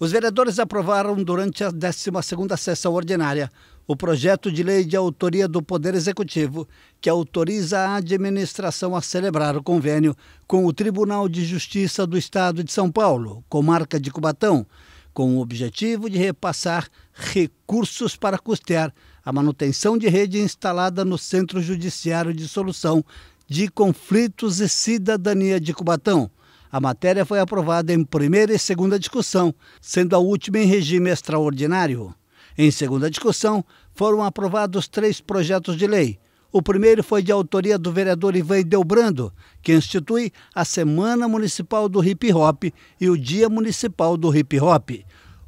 Os vereadores aprovaram durante a 12 sessão ordinária o projeto de lei de autoria do Poder Executivo que autoriza a administração a celebrar o convênio com o Tribunal de Justiça do Estado de São Paulo, comarca de Cubatão, com o objetivo de repassar recursos para custear a manutenção de rede instalada no Centro Judiciário de Solução de Conflitos e Cidadania de Cubatão a matéria foi aprovada em primeira e segunda discussão, sendo a última em regime extraordinário. Em segunda discussão, foram aprovados três projetos de lei. O primeiro foi de autoria do vereador Ivan Delbrando, que institui a Semana Municipal do Hip Hop e o Dia Municipal do Hip Hop.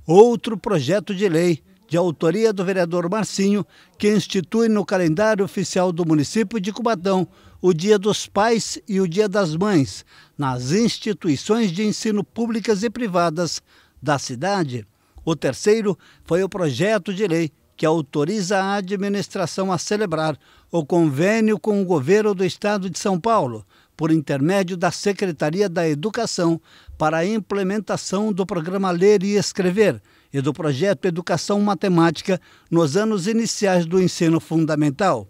Outro projeto de lei de autoria do vereador Marcinho, que institui no calendário oficial do município de Cubatão o Dia dos Pais e o Dia das Mães nas instituições de ensino públicas e privadas da cidade. O terceiro foi o projeto de lei que autoriza a administração a celebrar o convênio com o governo do Estado de São Paulo, por intermédio da Secretaria da Educação, para a implementação do programa Ler e Escrever e do projeto Educação Matemática nos anos iniciais do ensino fundamental.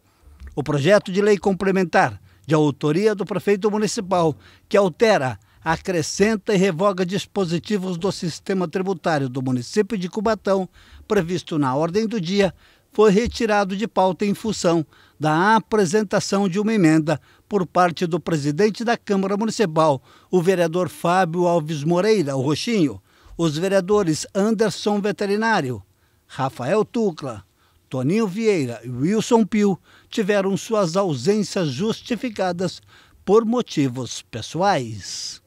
O projeto de lei complementar, de autoria do prefeito municipal, que altera acrescenta e revoga dispositivos do sistema tributário do município de Cubatão, previsto na ordem do dia, foi retirado de pauta em função da apresentação de uma emenda por parte do presidente da Câmara Municipal, o vereador Fábio Alves Moreira, o Roxinho, os vereadores Anderson Veterinário, Rafael Tucla, Toninho Vieira e Wilson Pio tiveram suas ausências justificadas por motivos pessoais.